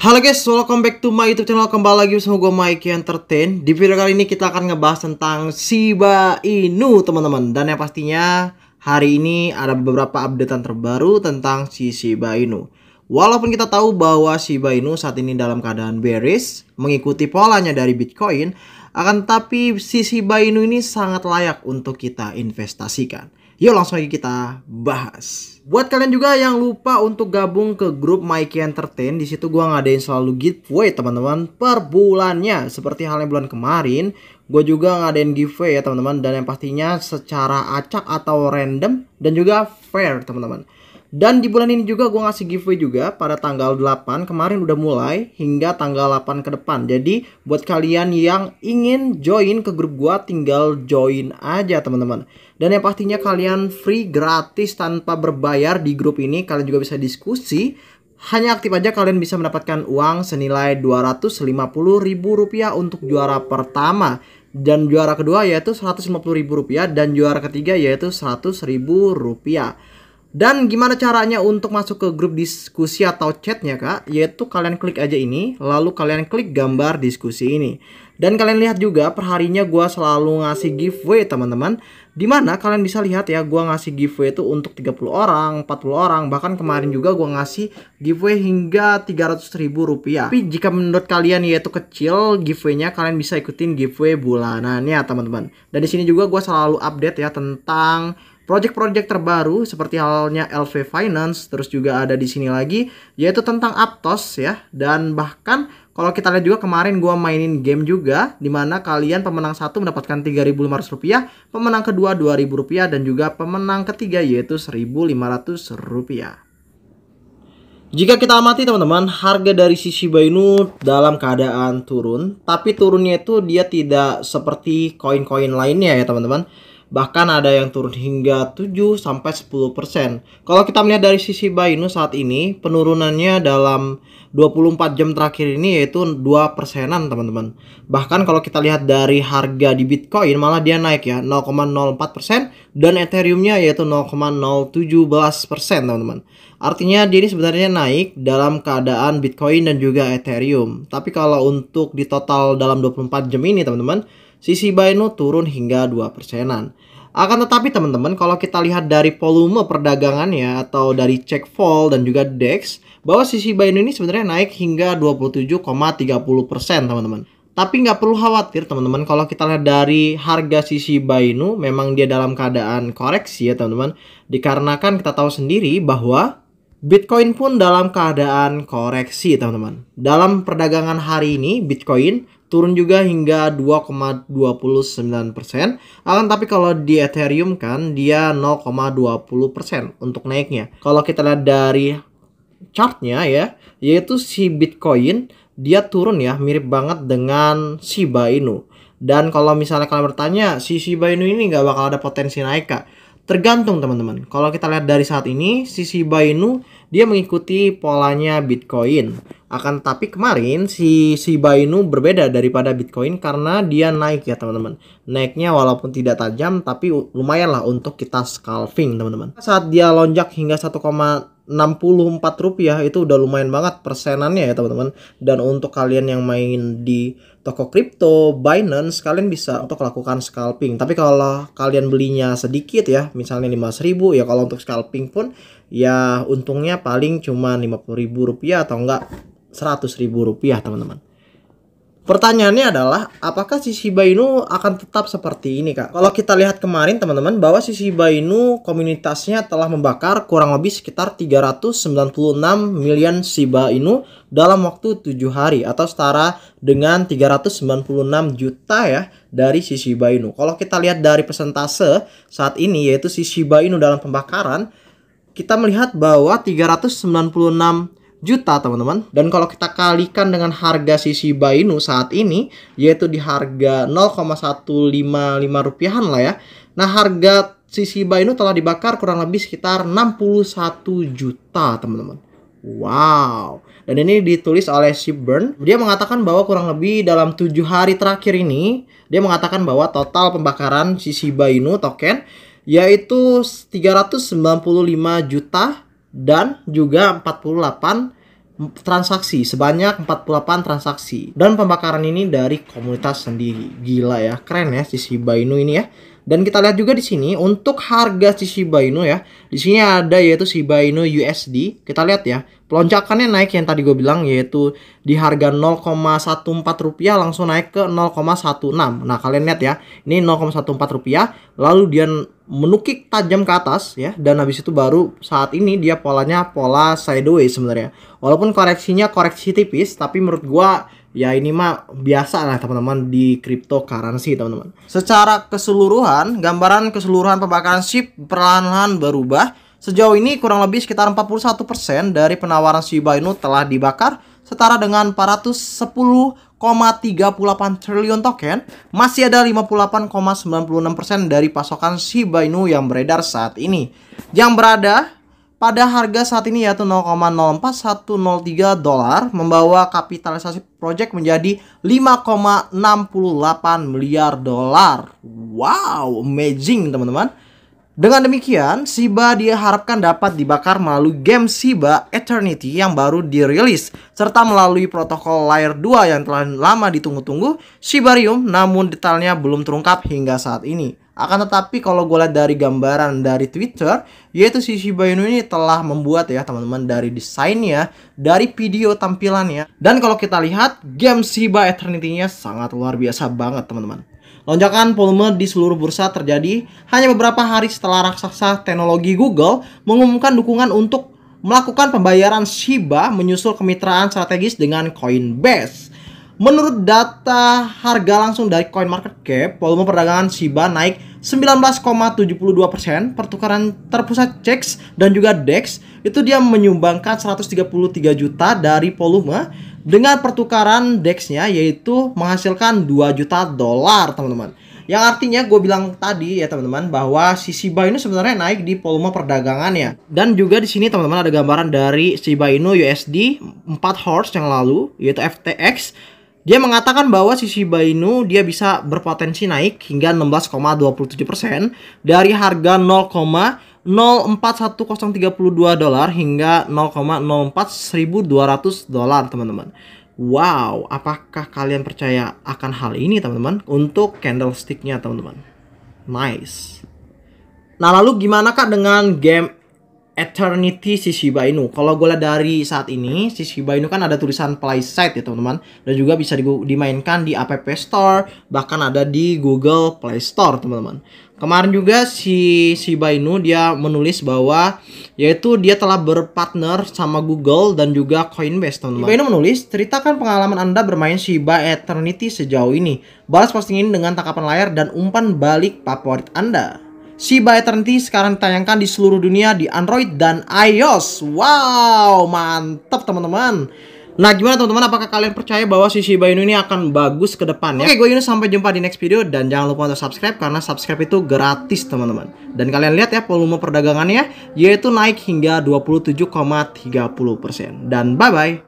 Halo guys, welcome back to my YouTube channel. Kembali lagi bersama gue Mikey Entertain. Di video kali ini kita akan ngebahas tentang Shiba Inu, teman-teman. Dan yang pastinya hari ini ada beberapa updatean terbaru tentang si Shiba Inu. Walaupun kita tahu bahwa Shiba Inu saat ini dalam keadaan bearish, mengikuti polanya dari Bitcoin, akan tapi si Shiba Inu ini sangat layak untuk kita investasikan. Yuk langsung aja kita bahas. Buat kalian juga yang lupa untuk gabung ke grup Mikey Entertain, di situ gua ngadain selalu giveaway teman-teman per bulannya. Seperti halnya bulan kemarin, gue juga ngadain giveaway ya teman-teman dan yang pastinya secara acak atau random dan juga fair teman-teman. Dan di bulan ini juga gue ngasih giveaway juga pada tanggal 8 kemarin udah mulai hingga tanggal 8 ke depan. Jadi buat kalian yang ingin join ke grup gue tinggal join aja teman-teman. Dan yang pastinya kalian free gratis tanpa berbayar di grup ini. Kalian juga bisa diskusi. Hanya aktif aja kalian bisa mendapatkan uang senilai rp rupiah untuk juara pertama dan juara kedua yaitu rp rupiah dan juara ketiga yaitu rp rupiah. Dan gimana caranya untuk masuk ke grup diskusi atau chatnya kak? Yaitu kalian klik aja ini, lalu kalian klik gambar diskusi ini. Dan kalian lihat juga perharinya gue selalu ngasih giveaway teman-teman. Dimana kalian bisa lihat ya gue ngasih giveaway itu untuk 30 orang, 40 orang. Bahkan kemarin juga gue ngasih giveaway hingga 300 ribu rupiah. Tapi jika menurut kalian yaitu kecil giveaway-nya kalian bisa ikutin giveaway bulanannya teman-teman. Dan di sini juga gue selalu update ya tentang Project-project terbaru seperti halnya LV Finance, terus juga ada di sini lagi, yaitu tentang Aptos ya. Dan bahkan kalau kita lihat juga kemarin gua mainin game juga, dimana kalian pemenang satu mendapatkan rp rupiah pemenang kedua rp rupiah dan juga pemenang ketiga yaitu rp rupiah Jika kita amati teman-teman, harga dari sisi Bainu dalam keadaan turun, tapi turunnya itu dia tidak seperti koin-koin lainnya ya teman-teman bahkan ada yang turun hingga 7 sampai 10%. Kalau kita melihat dari sisi Binance saat ini, penurunannya dalam 24 jam terakhir ini yaitu 2 persenan teman-teman. Bahkan kalau kita lihat dari harga di Bitcoin malah dia naik ya 0,04% dan Ethereumnya yaitu 0,017% teman-teman. Artinya dia ini sebenarnya naik dalam keadaan Bitcoin dan juga Ethereum. Tapi kalau untuk di total dalam 24 jam ini teman-teman sisi buy turun hingga 2 persenan. Akan tetapi teman-teman kalau kita lihat dari volume perdagangannya atau dari check fall dan juga DEX bahwa sisi buy ini sebenarnya naik hingga 27,30% teman-teman. Tapi nggak perlu khawatir teman-teman kalau kita lihat dari harga sisi Bainu memang dia dalam keadaan koreksi ya teman-teman. Dikarenakan kita tahu sendiri bahwa Bitcoin pun dalam keadaan koreksi teman-teman. Dalam perdagangan hari ini Bitcoin turun juga hingga 2,29 persen. Akan tapi kalau di Ethereum kan dia 0,20 persen untuk naiknya. Kalau kita lihat dari chartnya ya, yaitu si Bitcoin dia turun ya mirip banget dengan Shiba Inu. Dan kalau misalnya kalian bertanya si Shiba Inu ini nggak bakal ada potensi naik kak? Tergantung teman-teman. Kalau kita lihat dari saat ini, si Shiba Inu dia mengikuti polanya Bitcoin. Akan tapi kemarin si Shiba Inu berbeda daripada Bitcoin karena dia naik ya teman-teman. Naiknya walaupun tidak tajam tapi lumayan lah untuk kita scalping teman-teman. Saat dia lonjak hingga 1, 64 rupiah itu udah lumayan banget persenannya ya teman-teman dan untuk kalian yang main di toko kripto Binance kalian bisa untuk lakukan scalping tapi kalau kalian belinya sedikit ya misalnya 5000 ya kalau untuk scalping pun ya untungnya paling cuma 50.000 rupiah atau enggak 100.000 rupiah teman-teman Pertanyaannya adalah apakah si Shiba Inu akan tetap seperti ini kak? Kalau kita lihat kemarin teman-teman bahwa si Shiba Inu komunitasnya telah membakar kurang lebih sekitar 396 miliar Shiba Inu dalam waktu 7 hari atau setara dengan 396 juta ya dari si Shiba Inu. Kalau kita lihat dari persentase saat ini yaitu si Shiba Inu dalam pembakaran kita melihat bahwa 396 juta teman-teman dan kalau kita kalikan dengan harga Shiba Inu saat ini yaitu di harga 0,155 rupiahan lah ya nah harga Shiba Inu telah dibakar kurang lebih sekitar 61 juta teman-teman Wow. Dan ini ditulis oleh Shipburn. Dia mengatakan bahwa kurang lebih dalam tujuh hari terakhir ini, dia mengatakan bahwa total pembakaran Shiba Inu token yaitu 395 juta dan juga 48 transaksi sebanyak 48 transaksi dan pembakaran ini dari komunitas sendiri gila ya keren ya sisi Inu ini ya dan kita lihat juga di sini untuk harga si Shiba Inu ya. Di sini ada yaitu Shiba Inu USD. Kita lihat ya, Pelonjakannya naik yang tadi gue bilang yaitu di harga 0,14 rupiah langsung naik ke 0,16. Nah kalian lihat ya, ini 0,14 rupiah lalu dia menukik tajam ke atas ya dan habis itu baru saat ini dia polanya pola sideways sebenarnya. Walaupun koreksinya koreksi tipis tapi menurut gue ya ini mah biasa lah teman-teman di cryptocurrency teman-teman. Secara keseluruhan, gambaran keseluruhan pembakaran SHIB perlahan-lahan berubah. Sejauh ini kurang lebih sekitar 41% dari penawaran Shiba Inu telah dibakar setara dengan 410,38 triliun token. Masih ada 58,96% dari pasokan Shiba Inu yang beredar saat ini. Yang berada pada harga saat ini yaitu 0,04103 dolar membawa kapitalisasi project menjadi 5,68 miliar dolar. Wow, amazing teman-teman. Dengan demikian, Shiba diharapkan dapat dibakar melalui game Shiba Eternity yang baru dirilis, serta melalui protokol Layer 2 yang telah lama ditunggu-tunggu, Shibarium, namun detailnya belum terungkap hingga saat ini. Akan tetapi kalau gue lihat dari gambaran dari Twitter, yaitu si Shiba Inu ini telah membuat ya teman-teman dari desainnya, dari video tampilannya. Dan kalau kita lihat, game Shiba Eternity-nya sangat luar biasa banget teman-teman. Lonjakan volume di seluruh bursa terjadi hanya beberapa hari setelah raksasa teknologi Google mengumumkan dukungan untuk melakukan pembayaran Shiba menyusul kemitraan strategis dengan Coinbase. Menurut data harga langsung dari CoinMarketCap, volume perdagangan Shiba naik 19,72%, pertukaran terpusat CEX dan juga DEX itu dia menyumbangkan 133 juta dari volume dengan pertukaran dexnya yaitu menghasilkan 2 juta dolar teman-teman yang artinya gue bilang tadi ya teman-teman bahwa si Shiba Inu sebenarnya naik di volume perdagangannya dan juga di sini teman-teman ada gambaran dari Shiba Inu USD 4 horse yang lalu yaitu FTX dia mengatakan bahwa si Shiba Inu dia bisa berpotensi naik hingga 16,27% dari harga 0, 0,41032 dolar hingga 0,041200 dolar teman-teman. Wow, apakah kalian percaya akan hal ini teman-teman? Untuk candlesticknya teman-teman. Nice. Nah lalu gimana kak dengan game Eternity si Shiba Inu. Kalau gue lihat dari saat ini, si Shiba Inu kan ada tulisan play site ya teman-teman. Dan juga bisa dimainkan di App Store, bahkan ada di Google Play Store teman-teman. Kemarin juga si Shiba Inu dia menulis bahwa yaitu dia telah berpartner sama Google dan juga Coinbase teman-teman. Shiba Inu menulis, ceritakan pengalaman Anda bermain Shiba Eternity sejauh ini. Balas postingan ini dengan tangkapan layar dan umpan balik favorit Anda. Si Shiba Eternity sekarang ditayangkan di seluruh dunia di Android dan iOS. Wow, mantap teman-teman. Nah gimana teman-teman apakah kalian percaya bahwa si Shiba Inu ini akan bagus ke depannya? Oke gue Yunus sampai jumpa di next video dan jangan lupa untuk subscribe karena subscribe itu gratis teman-teman. Dan kalian lihat ya volume perdagangannya yaitu naik hingga 27,30%. Dan bye-bye.